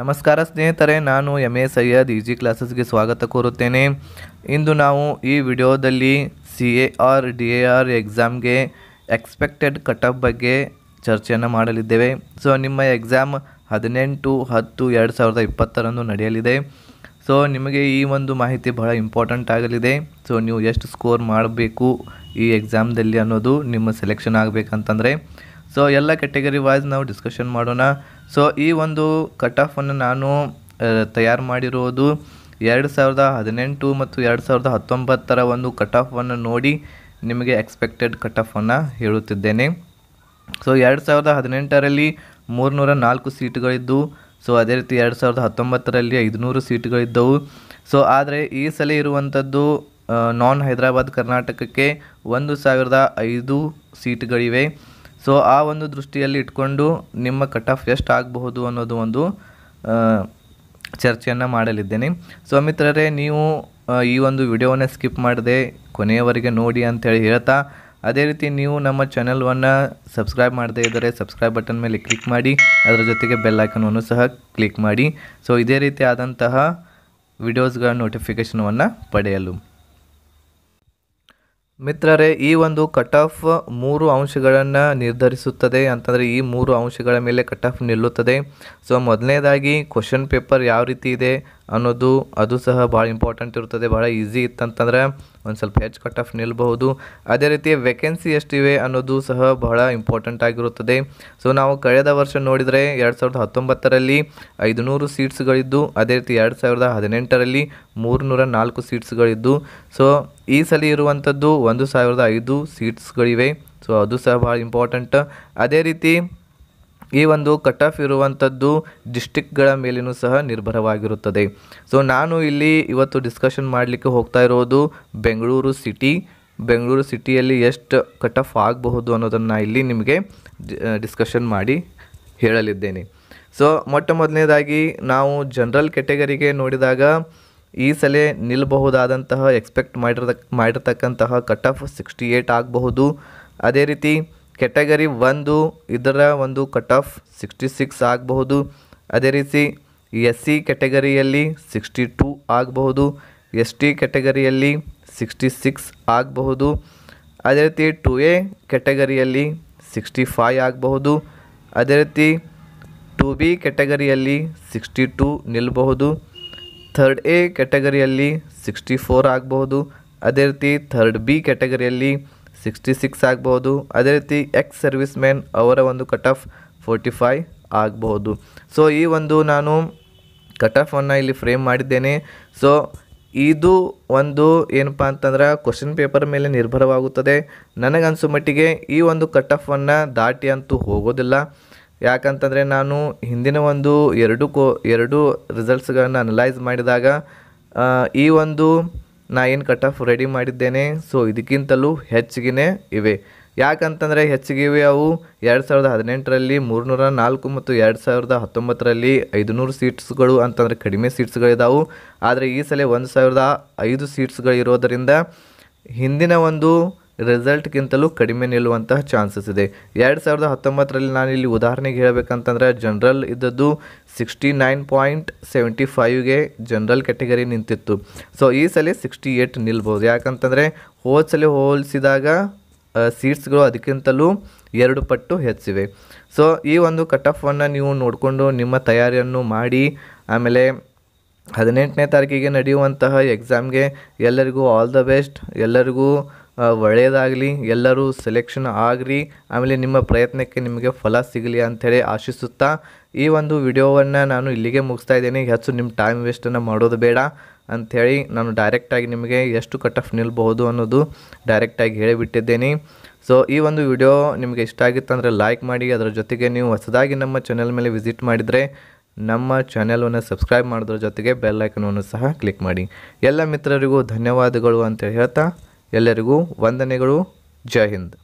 ನಮಸ್ಕಾರ ಸ್ನೇಹಿತರೆ ನಾನು ಎಮ್ ಎ ಸೈಯದ್ ಜಿ ಕ್ಲಾಸಸ್ಗೆ ಸ್ವಾಗತ ಕೋರುತ್ತೇನೆ ಇಂದು ನಾವು ಈ ವಿಡಿಯೋದಲ್ಲಿ C A R D A R ಎಕ್ಸಾಮ್ಗೆ ಎಕ್ಸ್ಪೆಕ್ಟೆಡ್ ಕಟಪ್ ಬಗ್ಗೆ ಚರ್ಚೆಯನ್ನು ಮಾಡಲಿದ್ದೇವೆ ಸೊ ನಿಮ್ಮ ಎಕ್ಸಾಮ್ ಹದಿನೆಂಟು ಹತ್ತು ಎರಡು ಸಾವಿರದ ಇಪ್ಪತ್ತರಂದು ನಡೆಯಲಿದೆ ಸೊ ನಿಮಗೆ ಈ ಒಂದು ಮಾಹಿತಿ ಬಹಳ ಇಂಪಾರ್ಟೆಂಟ್ ಆಗಲಿದೆ ಸೊ ನೀವು ಎಷ್ಟು ಸ್ಕೋರ್ ಮಾಡಬೇಕು ಈ ಎಕ್ಸಾಮ್ದಲ್ಲಿ ಅನ್ನೋದು ನಿಮ್ಮ ಸೆಲೆಕ್ಷನ್ ಆಗಬೇಕಂತಂದರೆ ಸೊ ಎಲ್ಲ ಕ್ಯಾಟಗರಿ ವೈಸ್ ನಾವು ಡಿಸ್ಕಷನ್ ಮಾಡೋಣ ಸೊ ಈ ಒಂದು ಕಟ್ ಆಫನ್ನು ನಾನು ತಯಾರು ಮಾಡಿರುವುದು ಎರಡು ಸಾವಿರದ ಹದಿನೆಂಟು ಮತ್ತು ಎರಡು ಸಾವಿರದ ಹತ್ತೊಂಬತ್ತರ ಒಂದು ಕಟ್ ಆಫನ್ನು ನೋಡಿ ನಿಮಗೆ ಎಕ್ಸ್ಪೆಕ್ಟೆಡ್ ಕಟ್ ಆಫನ್ನು ಹೇಳುತ್ತಿದ್ದೇನೆ ಸೊ ಎರಡು ಸಾವಿರದ ಹದಿನೆಂಟರಲ್ಲಿ ಮೂರುನೂರ ನಾಲ್ಕು ಸೀಟುಗಳಿದ್ದವು ಸೊ ಅದೇ ರೀತಿ ಎರಡು ಸಾವಿರದ ಹತ್ತೊಂಬತ್ತರಲ್ಲಿ ಐದುನೂರು ಸೀಟುಗಳಿದ್ದವು ಸೊ ಆದರೆ ಈ ಸಲ ಇರುವಂಥದ್ದು ನಾನ್ ಹೈದರಾಬಾದ್ ಕರ್ನಾಟಕಕ್ಕೆ ಒಂದು ಸಾವಿರದ ಐದು ಸೀಟ್ಗಳಿವೆ ಸೊ ಆ ಒಂದು ದೃಷ್ಟಿಯಲ್ಲಿ ಇಟ್ಕೊಂಡು ನಿಮ್ಮ ಕಟ್ ಆಫ್ ಎಷ್ಟು ಆಗಬಹುದು ಅನ್ನೋದು ಒಂದು ಚರ್ಚೆಯನ್ನು ಮಾಡಲಿದ್ದೇನೆ ಸೊ ಮಿತ್ರರೇ ನೀವು ಈ ಒಂದು ವಿಡಿಯೋವನ್ನು ಸ್ಕಿಪ್ ಮಾಡದೆ ಕೊನೆಯವರೆಗೆ ನೋಡಿ ಅಂತೇಳಿ ಹೇಳ್ತಾ ಅದೇ ರೀತಿ ನೀವು ನಮ್ಮ ಚಾನಲ್ವನ್ನು ಸಬ್ಸ್ಕ್ರೈಬ್ ಮಾಡದೇ ಇದ್ದರೆ ಸಬ್ಸ್ಕ್ರೈಬ್ ಬಟನ್ ಮೇಲೆ ಕ್ಲಿಕ್ ಮಾಡಿ ಅದರ ಜೊತೆಗೆ ಬೆಲ್ ಐಕನನ್ನು ಸಹ ಕ್ಲಿಕ್ ಮಾಡಿ ಸೊ ಇದೇ ರೀತಿ ವಿಡಿಯೋಸ್ಗಳ ನೋಟಿಫಿಕೇಷನನ್ನು ಪಡೆಯಲು ಮಿತ್ರರೇ ಈ ಒಂದು ಕಟ್ ಆಫ್ ಮೂರು ಅಂಶಗಳನ್ನು ನಿರ್ಧರಿಸುತ್ತದೆ ಅಂತಂದರೆ ಈ ಮೂರು ಅಂಶಗಳ ಮೇಲೆ ಕಟ್ ಆಫ್ ನಿಲ್ಲುತ್ತದೆ ಸೊ ಮೊದಲನೇದಾಗಿ ಕ್ವಶನ್ ಪೇಪರ್ ಯಾವ ರೀತಿ ಇದೆ ಅನ್ನೋದು ಅದು ಸಹ ಭಾಳ ಇಂಪಾರ್ಟೆಂಟ್ ಇರುತ್ತದೆ ಭಾಳ ಈಸಿ ಇತ್ತಂತಂದ್ರೆ ಒಂದು ಸ್ವಲ್ಪ ಹೆಚ್ಚು ಕಟ್ ಆಫ್ ನಿಲ್ಲಬಹುದು ಅದೇ ರೀತಿ ವೇಕೆನ್ಸಿ ಎಷ್ಟಿವೆ ಅನ್ನೋದು ಸಹ ಬಹಳ ಇಂಪಾರ್ಟೆಂಟ್ ಆಗಿರುತ್ತದೆ ಸೊ ನಾವು ಕಳೆದ ವರ್ಷ ನೋಡಿದರೆ ಎರಡು ಸಾವಿರದ ಹತ್ತೊಂಬತ್ತರಲ್ಲಿ ಐದುನೂರು ಸೀಟ್ಸ್ಗಳಿದ್ದು ಅದೇ ರೀತಿ ಎರಡು ಸಾವಿರದ ಹದಿನೆಂಟರಲ್ಲಿ ನೂರ ನಾಲ್ಕು ಸೀಟ್ಸ್ಗಳಿದ್ದು ಸೊ ಈ ಸಲ ಇರುವಂಥದ್ದು ಒಂದು ಸಾವಿರದ ಐದು ಸೀಟ್ಸ್ಗಳಿವೆ ಸೊ ಅದು ಸಹ ಭಾಳ ಇಂಪಾರ್ಟೆಂಟ್ ಅದೇ ರೀತಿ ಈ ಒಂದು ಕಟ್ ಆಫ್ ಇರುವಂಥದ್ದು ಡಿಸ್ಟಿಕ್ಗಳ ಮೇಲೇನೂ ಸಹ ನಿರ್ಭರವಾಗಿರುತ್ತದೆ ಸೊ ನಾನು ಇಲ್ಲಿ ಇವತ್ತು ಡಿಸ್ಕಷನ್ ಮಾಡಲಿಕ್ಕೆ ಹೋಗ್ತಾ ಇರೋದು ಬೆಂಗಳೂರು ಸಿಟಿ ಬೆಂಗಳೂರು ಸಿಟಿಯಲ್ಲಿ ಎಷ್ಟು ಕಟ್ ಆಫ್ ಆಗಬಹುದು ಅನ್ನೋದನ್ನು ಇಲ್ಲಿ ನಿಮಗೆ ಡಿಸ್ಕಷನ್ ಮಾಡಿ ಹೇಳಲಿದ್ದೇನೆ ಸೊ ಮೊಟ್ಟ ಮೊದಲನೇದಾಗಿ ನಾವು ಜನರಲ್ ಕೆಟಗರಿಗೆ ನೋಡಿದಾಗ ಈ ಸಲ ನಿಲ್ಲಬಹುದಾದಂತಹ ಎಕ್ಸ್ಪೆಕ್ಟ್ ಮಾಡಿರ್ತ ಮಾಡಿರ್ತಕ್ಕಂತಹ ಕಟ್ ಆಫ್ ಸಿಕ್ಸ್ಟಿ ಏಯ್ಟ್ ಆಗಬಹುದು ಅದೇ ರೀತಿ ಕೆಟಗರಿ ಒಂದು ಇದರ ಒಂದು ಕಟ್ ಆಫ್ ಸಿಕ್ಸ್ಟಿ ಸಿಕ್ಸ್ ಆಗಬಹುದು ಅದೇ ರೀತಿ ಎಸ್ ಸಿ ಕೆಟಗರಿಯಲ್ಲಿ ಸಿಕ್ಸ್ಟಿ ಟೂ ಆಗಬಹುದು ಎಸ್ ಟಿ ಕೆಟಗರಿಯಲ್ಲಿ ಸಿಕ್ಸ್ಟಿ ಸಿಕ್ಸ್ ಆಗಬಹುದು ಅದೇ ರೀತಿ ಟು ಎ ಕೆಟಗರಿಯಲ್ಲಿ ಸಿಕ್ಸ್ಟಿ ಫೈ ಆಗಬಹುದು ಅದೇ ರೀತಿ ಟು ಬಿ ಕೆಟಗರಿಯಲ್ಲಿ ಸಿಕ್ಸ್ಟಿ ಟೂ ನಿಲ್ಲಬಹುದು ಥರ್ಡ್ ಎ ಕ್ಯಾಟಗರಿಯಲ್ಲಿ ಸಿಕ್ಸ್ಟಿ ಫೋರ್ ಆಗಬಹುದು ಅದೇ ರೀತಿ ಥರ್ಡ್ ಬಿ ಕ್ಯಾಟಗರಿಯಲ್ಲಿ ಸಿಕ್ಸ್ಟಿ ಸಿಕ್ಸ್ ಆಗಬಹುದು ಅದೇ ರೀತಿ ಎಕ್ಸ್ ಸರ್ವಿಸ್ ಮ್ಯಾನ್ ಅವರ ಒಂದು ಕಟ್ ಆಫ್ ಫೋರ್ಟಿ ಫೈ ಆಗಬಹುದು ಸೊ ಈ ಒಂದು ನಾನು ಕಟ್ ಆಫನ್ನು ಇಲ್ಲಿ ಫ್ರೇಮ್ ಮಾಡಿದ್ದೇನೆ ಸೊ ಇದು ಒಂದು ಏನಪ್ಪ ಅಂತಂದ್ರೆ ಕ್ವಶನ್ ಪೇಪರ್ ಮೇಲೆ ನಿರ್ಭರವಾಗುತ್ತದೆ ನನಗನ್ಸೋ ಮಟ್ಟಿಗೆ ಈ ಒಂದು ಕಟ್ ಆಫನ್ನು ದಾಟಿ ಅಂತೂ ಹೋಗೋದಿಲ್ಲ ಯಾಕಂತಂದರೆ ನಾನು ಹಿಂದಿನ ಒಂದು ಎರಡು ಕೋ ಎರಡು ರಿಸಲ್ಟ್ಸ್ಗಳನ್ನು ಅನಲೈಸ್ ಮಾಡಿದಾಗ ಈ ಒಂದು ನಾ ಏನು ಕಟ್ ಆಫ್ ರೆಡಿ ಮಾಡಿದ್ದೇನೆ ಸೊ ಇದಕ್ಕಿಂತಲೂ ಹೆಚ್ಚಿಗೆ ಇವೆ ಯಾಕಂತಂದರೆ ಹೆಚ್ಚಿಗೆ ಇವೆ ಅವು ಎರಡು ಸಾವಿರದ ಹದಿನೆಂಟರಲ್ಲಿ ಮೂರುನೂರ ನಾಲ್ಕು ಮತ್ತು ಎರಡು ಸಾವಿರದ ಹತ್ತೊಂಬತ್ತರಲ್ಲಿ ಐದುನೂರು ಸೀಟ್ಸ್ಗಳು ಅಂತಂದರೆ ಕಡಿಮೆ ಸೀಟ್ಸ್ಗಳಿದ್ದಾವೆ ಆದರೆ ಈ ಸಲ ಒಂದು ಸಾವಿರದ ಐದು ಸೀಟ್ಸ್ಗಳಿರೋದರಿಂದ ಹಿಂದಿನ ಒಂದು ರಿಸಲ್ಟ್ಗಿಂತಲೂ ಕಡಿಮೆ ನಿಲ್ಲುವಂತಹ ಚಾನ್ಸಸ್ ಇದೆ ಎರಡು ಸಾವಿರದ ಹತ್ತೊಂಬತ್ತರಲ್ಲಿ ನಾನು ಇಲ್ಲಿ ಉದಾಹರಣೆಗೆ ಹೇಳಬೇಕಂತಂದರೆ ಜನರಲ್ ಇದ್ದದ್ದು ಸಿಕ್ಸ್ಟಿ ನೈನ್ ಪಾಯಿಂಟ್ ಸೆವೆಂಟಿ ಫೈವ್ಗೆ ಜನರಲ್ ಕ್ಯಾಟಗರಿ ನಿಂತಿತ್ತು ಸೊ ಈ ಸಲ ಸಿಕ್ಸ್ಟಿ ಏಯ್ಟ್ ನಿಲ್ಬೋದು ಯಾಕಂತಂದರೆ ಹೋದ ಸಲ ಹೋಲಿಸಿದಾಗ ಸೀಟ್ಸ್ಗಳು ಅದಕ್ಕಿಂತಲೂ ಎರಡು ಪಟ್ಟು ಹೆಚ್ಚಿವೆ ಸೊ ಈ ಒಂದು ಕಟ್ ಆಫನ್ನು ನೀವು ನೋಡಿಕೊಂಡು ನಿಮ್ಮ ತಯಾರಿಯನ್ನು ಮಾಡಿ ಆಮೇಲೆ ಹದಿನೆಂಟನೇ ತಾರೀಕಿಗೆ ನಡೆಯುವಂತಹ ಎಕ್ಸಾಮ್ಗೆ ಎಲ್ಲರಿಗೂ ಆಲ್ ದ ಬೆಸ್ಟ್ ಎಲ್ಲರಿಗೂ ಒಳ್ಳೆಯದಾಗಲಿ ಎಲ್ಲರೂ ಸೆಲೆಕ್ಷನ್ ಆಗಲಿ ಆಮೇಲೆ ನಿಮ್ಮ ಪ್ರಯತ್ನಕ್ಕೆ ನಿಮಗೆ ಫಲ ಸಿಗಲಿ ಅಂಥೇಳಿ ಆಶಿಸುತ್ತಾ ಈ ಒಂದು ವಿಡಿಯೋವನ್ನು ನಾನು ಇಲ್ಲಿಗೆ ಮುಗಿಸ್ತಾ ಇದ್ದೀನಿ ಹೆಚ್ಚು ನಿಮ್ಮ ಟೈಮ್ ವೇಸ್ಟನ್ನು ಮಾಡೋದು ಬೇಡ ಅಂಥೇಳಿ ನಾನು ಡೈರೆಕ್ಟಾಗಿ ನಿಮಗೆ ಎಷ್ಟು ಕಟ್ ಆಫ್ ನಿಲ್ಬಹುದು ಅನ್ನೋದು ಡೈರೆಕ್ಟಾಗಿ ಹೇಳಿಬಿಟ್ಟಿದ್ದೇನೆ ಸೊ ಈ ಒಂದು ವಿಡಿಯೋ ನಿಮಗೆ ಇಷ್ಟ ಆಗಿತ್ತಂದರೆ ಲೈಕ್ ಮಾಡಿ ಅದರ ಜೊತೆಗೆ ನೀವು ಹೊಸದಾಗಿ ನಮ್ಮ ಚಾನೆಲ್ ಮೇಲೆ ವಿಸಿಟ್ ಮಾಡಿದರೆ ನಮ್ಮ ಚಾನೆಲನ್ನು ಸಬ್ಸ್ಕ್ರೈಬ್ ಮಾಡೋದ್ರ ಜೊತೆಗೆ ಬೆಲ್ಲೈಕನವನ್ನು ಸಹ ಕ್ಲಿಕ್ ಮಾಡಿ ಎಲ್ಲ ಮಿತ್ರರಿಗೂ ಧನ್ಯವಾದಗಳು ಅಂತ ಹೇಳ್ತಾ ಎಲ್ಲರಿಗೂ ವಂದನೆಗಳು ಜೈ ಹಿಂದ್